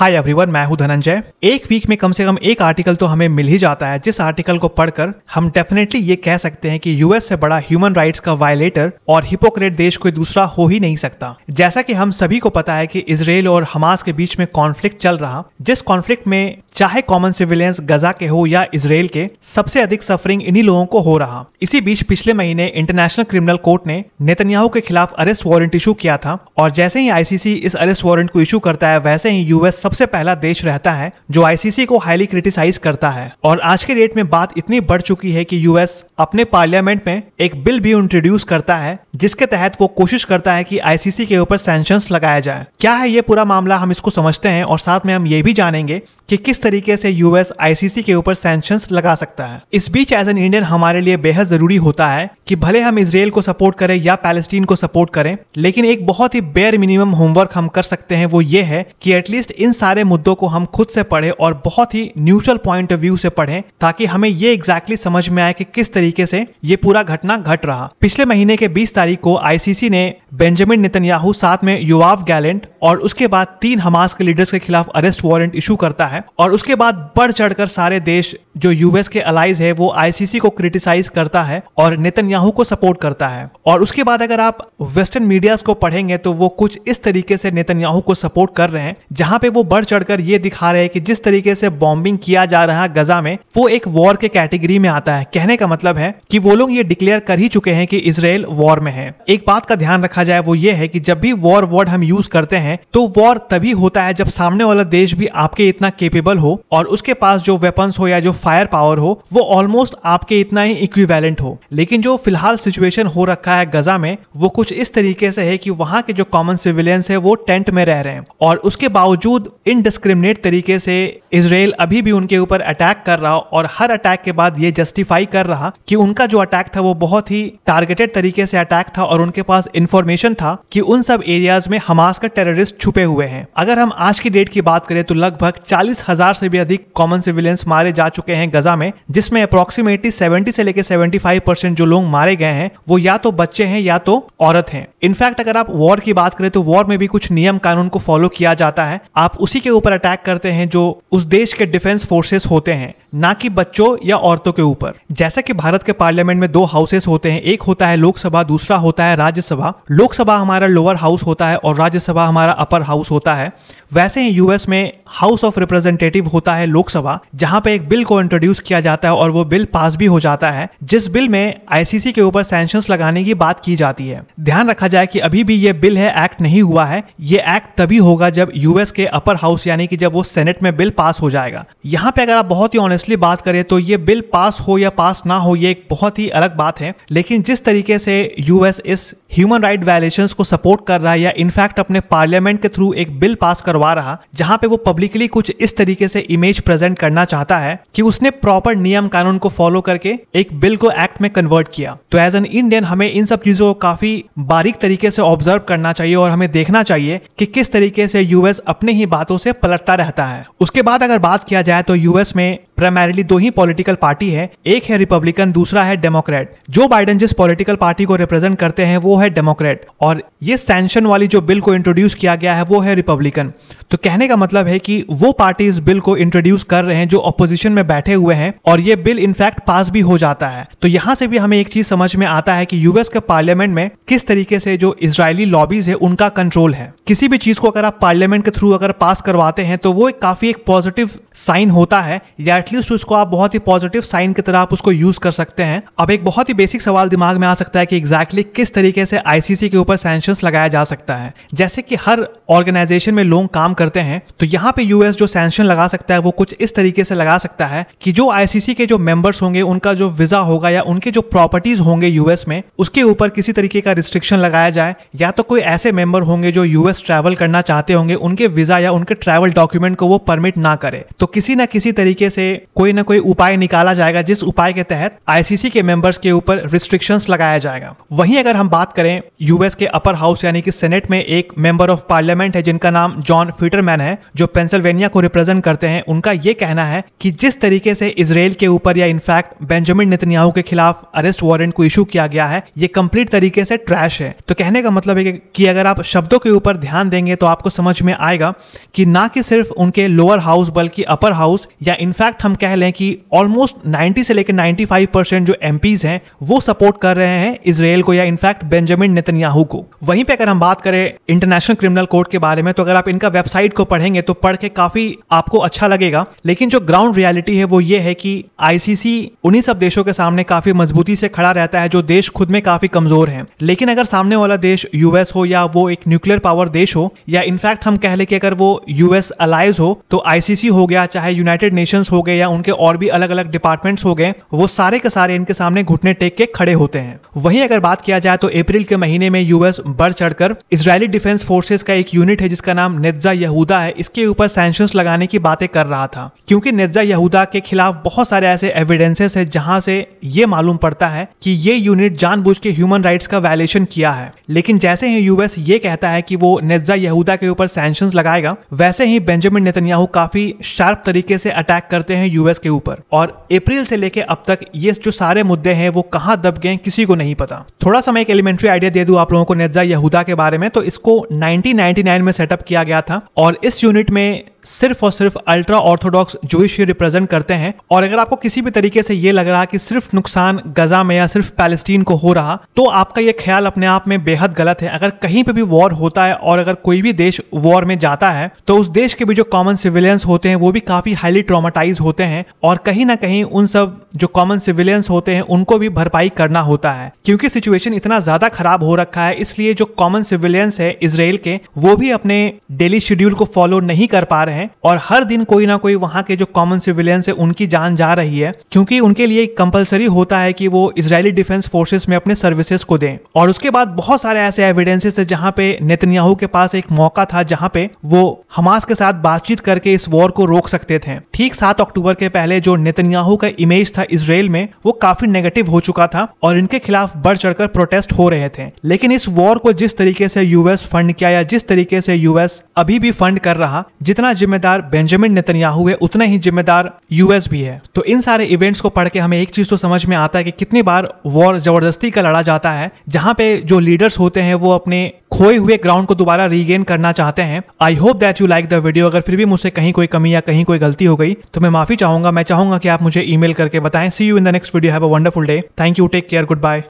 hi everyone मैं हूं धनंजय एक वीक में कम से कम एक आर्टिकल तो हमें मिल ही जाता है जिस आर्टिकल को पढ़कर हम डेफिनेटली ये कह सकते हैं कि यूएस से बड़ा ह्यूमन राइट्स का वायलेटर और हिपोक्रेट देश कोई दूसरा हो ही नहीं सकता जैसा कि हम सभी को पता है कि इसराइल और हमास के बीच में कॉन्फ्लिक्ट चल रहा जिस कॉन्फ्लिक्ट में चाहे कॉमन सिविलियंस गजा के हो या इसराइल के सबसे अधिक सफरिंग इन्हीं लोगों को हो रहा इसी बीच पिछले महीने इंटरनेशनल क्रिमिनल कोर्ट ने नेतन्याहू के खिलाफ अरेस्ट वारंट इशू किया था और जैसे ही आईसीसी इस अरेस्ट वारंट को इशू करता है वैसे ही यूएस सबसे पहला देश रहता है जो आईसीसी को हाईली क्रिटिसाइज करता है और आज के डेट में बात इतनी बढ़ चुकी है कि यूएस अपने पार्लियामेंट में एक बिल भी इंट्रोड्यूस करता है जिसके तहत वो कोशिश करता है कि आईसीसी के ऊपर सैंक्शन लगाया जाए क्या है ये पूरा मामला हम इसको समझते हैं और साथ में हम ये भी जानेंगे कि किस तरीके से यूएस आईसीसी के ऊपर सैंक्शन लगा सकता है इस बीच एज एन इंडियन हमारे लिए बेहद जरूरी होता है कि भले हम इसराइल को सपोर्ट करें या पैलेस्टीन को सपोर्ट करें लेकिन एक बहुत ही बेयर मिनिमम होमवर्क हम कर सकते हैं वो ये है कि एटलीस्ट इन सारे मुद्दों को हम खुद से पढ़ें और बहुत ही न्यूट्रल पॉइंट ऑफ व्यू से पढ़ें ताकि हमें ये एग्जैक्टली exactly समझ में आए कि किस तरीके से ये पूरा घटना घट रहा पिछले महीने के 20 तारीख को आईसीसी ने बेंजामिन नितनयाहू साथ में युवाव गैलेंट और उसके बाद तीन हमास के लीडर्स के खिलाफ अरेस्ट वारंट इशू करता है और उसके बाद बढ़ चढ़कर सारे देश जो यूएस के अलाइज है वो आईसीसी को क्रिटिसाइज करता है और नितनयाहू को सपोर्ट करता है और उसके बाद अगर आप वेस्टर्न मीडियाज को पढ़ेंगे तो वो कुछ इस तरीके से नितनयाहू को सपोर्ट कर रहे हैं जहां पे वो बढ़ चढ़कर ये दिखा रहे हैं कि जिस तरीके से बॉम्बिंग किया जा रहा है गजा में वो एक वॉर के कैटेगरी में आता है कहने का मतलब है कि वो लोग ये डिक्लेयर कर ही चुके हैं कि इसराइल वॉर में है एक बात का ध्यान रखा जाए वो ये है कि जब भी वॉर वर्ड हम यूज करते हैं तो वॉर तभी होता है जब सामने वाला देश भी आपके इतना केपेबल हो और उसके पास जो वेपन्स हो या जो फायर पावर हो वो ऑलमोस्ट आपके इतना ही इक्विवेलेंट हो लेकिन जो फिलहाल सिचुएशन हो रखा है गजा में वो कुछ इस तरीके से है कि वहाँ के जो कॉमन सिविलियंस है वो टेंट में रह रहे हैं और उसके बावजूद इनडिस्क्रिमिनेट तरीके से इसराइल अभी भी उनके ऊपर अटैक कर रहा और हर अटैक के बाद ये जस्टिफाई कर रहा कि उनका जो अटैक था वो बहुत ही टारगेटेड तरीके से अटैक था और उनके पास इन्फॉर्मेशन था कि उन सब एरियाज में हमास का टेररिस्ट छुपे हुए हैं अगर हम आज की डेट की बात करें तो लगभग चालीस हजार से भी अधिक कॉमन सिविलियंस मारे जा चुके हैं गजा में जिसमें अप्रोक्सीमेटली सेवेंटी से लेकर सेवेंटी फाइव परसेंट जो लोग मारे गए हैं वो या तो बच्चे हैं या तो औरत हैं इनफैक्ट अगर आप वॉर की बात करें तो वॉर में भी कुछ नियम कानून को फॉलो किया जाता है आप उसी के ऊपर अटैक करते हैं जो उस देश के डिफेंस फोर्सेस होते हैं ना कि बच्चों या औरतों के ऊपर जैसा कि भारत के पार्लियामेंट में दो हाउसेस होते हैं एक होता है लोकसभा दूसरा होता है राज्यसभा लोकसभा हमारा लोअर हाउस होता है और राज्यसभा हमारा अपर हाउस होता है वैसे ही यूएस में हाउस ऑफ रिप्रेजेंटेटिव होता है लोकसभा जहां पे एक बिल को इंट्रोड्यूस किया जाता है और वो बिल पास भी हो जाता है जिस बिल में आईसीसी के ऊपर सैंक्शन लगाने की बात की जाती है ध्यान रखा जाए कि अभी भी ये बिल है एक्ट नहीं हुआ है ये एक्ट तभी होगा जब यूएस के अपर हाउस यानी कि जब वो सेनेट में बिल पास हो जाएगा यहाँ पे अगर आप बहुत ही ऑनेस्टली बात करें तो ये बिल पास हो या पास ना हो ये एक बहुत ही अलग बात है लेकिन जिस तरीके से यूएस इस ह्यूमन राइट वायलेशन को सपोर्ट कर रहा है या इनफैक्ट अपने पार्लियामेंट के थ्रू एक बिल पास करवा करवा रहा जहाँ पे वो पब्लिकली कुछ इस तरीके से इमेज प्रेजेंट करना चाहता है कि उसने प्रॉपर नियम कानून को फॉलो करके एक बिल को एक्ट में कन्वर्ट किया तो एज एन इंडियन हमें इन सब चीजों को काफी बारीक तरीके से ऑब्जर्व करना चाहिए और हमें देखना चाहिए कि किस तरीके से यूएस अपने ही बातों से पलटता रहता है उसके बाद अगर बात किया जाए तो यूएस में प्राइमरीली दो ही पॉलिटिकल पार्टी है एक है रिपब्लिकन दूसरा है डेमोक्रेट जो बाइडन जिस पॉलिटिकल पार्टी को रिप्रेजेंट करते हैं वो है डेमोक्रेट और ये सैंक्शन वाली जो बिल को इंट्रोड्यूस किया गया है वो है रिपब्लिकन तो कहने का मतलब है कि वो पार्टी इस बिल को इंट्रोड्यूस कर रहे हैं जो अपोजिशन में बैठे हुए हैं और ये बिल इनफैक्ट पास भी हो जाता है तो यहाँ से भी हमें एक चीज समझ में आता है कि यूएस के पार्लियामेंट में किस तरीके से जो इसराइली लॉबीज है उनका कंट्रोल है किसी भी चीज को अगर आप पार्लियामेंट के थ्रू अगर पास करवाते हैं तो वो एक काफी एक पॉजिटिव साइन होता है या एटलीस्ट उसको आप बहुत ही पॉजिटिव साइन की तरह आप उसको यूज कर सकते हैं अब एक बहुत ही बेसिक सवाल दिमाग में आ सकता है कि एग्जैक्टली exactly किस तरीके से आईसीसी के ऊपर सैंक्शन लगाया जा सकता है जैसे कि हर ऑर्गेनाइजेशन में लोग काम करते हैं तो यहाँ पे यूएस जो सैंक्शन लगा सकता है वो कुछ इस तरीके से लगा सकता है कि जो आईसीसी के जो मेंबर्स होंगे उनका जो वीजा होगा या उनके जो प्रॉपर्टीज होंगे यूएस में उसके ऊपर किसी तरीके का रिस्ट्रिक्शन लगाया जाए या तो कोई ऐसे मेंबर होंगे जो यूएस ट्रैवल करना चाहते होंगे उनके वीजा या उनके ट्रैवल डॉक्यूमेंट को वो परमिट ना करे तो किसी ना किसी तरीके से कोई ना कोई उपाय निकाला जाएगा जिस उपाय के तहत आईसीसी के मेंबर्स के ऊपर रिस्ट्रिक्शंस लगाया जाएगा वहीं अगर हम बात करें यूएस के अपर हाउस यानी कि सेनेट में एक मेंबर ऑफ पार्लियामेंट है जिनका नाम जॉन फीटरमैन है जो पेंसिल्वेनिया को रिप्रेजेंट करते हैं उनका ये कहना है कि जिस तरीके से इसराइल के ऊपर या इनफैक्ट बेंजामिन नितन्याहू के खिलाफ अरेस्ट वारंट को इशू किया गया है ये कंप्लीट तरीके से ट्रैश है तो कहने का मतलब है कि अगर आप शब्दों के ऊपर ध्यान देंगे तो आपको समझ में आएगा कि ना कि सिर्फ उनके लोअर हाउस बल्कि अपर हाउस या इनफैक्ट इनफैक्ट हम कह लें कि ऑलमोस्ट 90 से लेकर 95 परसेंट जो एम हैं वो सपोर्ट कर रहे हैं इसराइल को या इनफैक्ट बेंजामिन नितनयाहू को वहीं पे अगर हम बात करें इंटरनेशनल क्रिमिनल कोर्ट के बारे में तो अगर आप इनका वेबसाइट को पढ़ेंगे तो पढ़ के काफी आपको अच्छा लगेगा लेकिन जो ग्राउंड रियलिटी है वो ये है कि आईसीसी उन्हीं सब देशों के सामने काफी मजबूती से खड़ा रहता है जो देश खुद में काफी कमजोर है लेकिन अगर सामने वाला देश यूएस हो या वो एक न्यूक्लियर पावर देश हो या इनफैक्ट हम कह लें कि अगर वो यूएस अलाइज हो तो आईसीसी हो गया चाहे यूनाइटेड नेशंस हो गया गए या उनके और भी अलग अलग डिपार्टमेंट्स हो गए वो सारे के सारे इनके सामने घुटने टेक के खड़े होते हैं वहीं अगर बात किया जाए तो अप्रैल के महीने में यूएस बढ़ चढ़कर इसराइली डिफेंस फोर्सेज का एक यूनिट है जिसका नाम नेज्जा यहूदा है इसके ऊपर सैंक्शंस लगाने की बातें कर रहा था क्योंकि नेज्जा यहूदा के खिलाफ बहुत सारे ऐसे एविडेंसेस है जहां से ये मालूम पड़ता है कि ये यूनिट जानबूझ के ह्यूमन राइट्स का वायलेशन किया है लेकिन जैसे ही यूएस ये कहता है कि वो नेज्जा यहूदा के ऊपर सेंशन लगाएगा वैसे ही बेंजामिन नेतन्याहू काफी शार्प तरीके से अटैक करते हैं हैं यूएस के ऊपर और अप्रैल से लेके अब तक ये जो सारे मुद्दे हैं वो कहाँ दब गए किसी को नहीं पता थोड़ा सा मैं एक एलिमेंट्री आइडिया दे दू आप लोगों को नेजा यहूदा के बारे में तो इसको 1999 में सेटअप किया गया था और इस यूनिट में सिर्फ और सिर्फ अल्ट्रा ऑर्थोडॉक्स जोइश ही रिप्रेजेंट करते हैं और अगर आपको किसी भी तरीके से ये लग रहा है कि सिर्फ नुकसान गजा में या सिर्फ पैलेस्टीन को हो रहा तो आपका ये ख्याल अपने आप में बेहद गलत है अगर कहीं पे भी वॉर होता है और अगर कोई भी देश वॉर में जाता है तो उस देश के भी जो कॉमन सिविलियंस होते हैं वो भी काफी हाईली ट्रामाटाइज होते हैं और कहीं ना कहीं उन सब जो कॉमन सिविलियंस होते हैं उनको भी भरपाई करना होता है क्योंकि सिचुएशन इतना ज्यादा खराब हो रखा है इसलिए जो कॉमन सिविलियंस है इसराइल के वो भी अपने डेली शेड्यूल को फॉलो नहीं कर पा रहे रहे हैं और हर दिन कोई ना कोई वहाँ के जो कॉमन सिविलियंस है उनकी जान जा रही है क्योंकि उनके लिए कंपलसरी होता है कि वो इसराइली डिफेंस फोर्सेस में अपने सर्विसेज को दें और उसके बाद बहुत सारे ऐसे एविडेंसेस है जहाँ पे नेतन्याहू के पास एक मौका था जहाँ पे वो हमास के साथ बातचीत करके इस वॉर को रोक सकते थे ठीक सात अक्टूबर के पहले जो नेतन्याहू का इमेज था इसराइल में वो काफी नेगेटिव हो चुका था और इनके खिलाफ बढ़ चढ़कर प्रोटेस्ट हो रहे थे लेकिन इस वॉर को जिस तरीके से यूएस फंड किया या जिस तरीके से यूएस अभी भी फंड कर रहा जितना जिम्मेदार बेंजामिन नेतन्याहू है उतना ही जिम्मेदार यूएस भी है तो इन सारे इवेंट्स को पढ़ के हमें एक चीज तो समझ में आता है कि कितनी बार वॉर जबरदस्ती का लड़ा जाता है जहां पे जो लीडर्स होते हैं वो अपने खोए हुए ग्राउंड को दोबारा रीगेन करना चाहते हैं I hope that you like the video अगर फिर भी मुझसे कहीं कोई कमी या कहीं कोई गलती हो गई तो मैं माफी चाहूंगा मैं चाहूंगा कि आप मुझे ईमेल करके बताएं see you in the next video have a wonderful day thank you take care good bye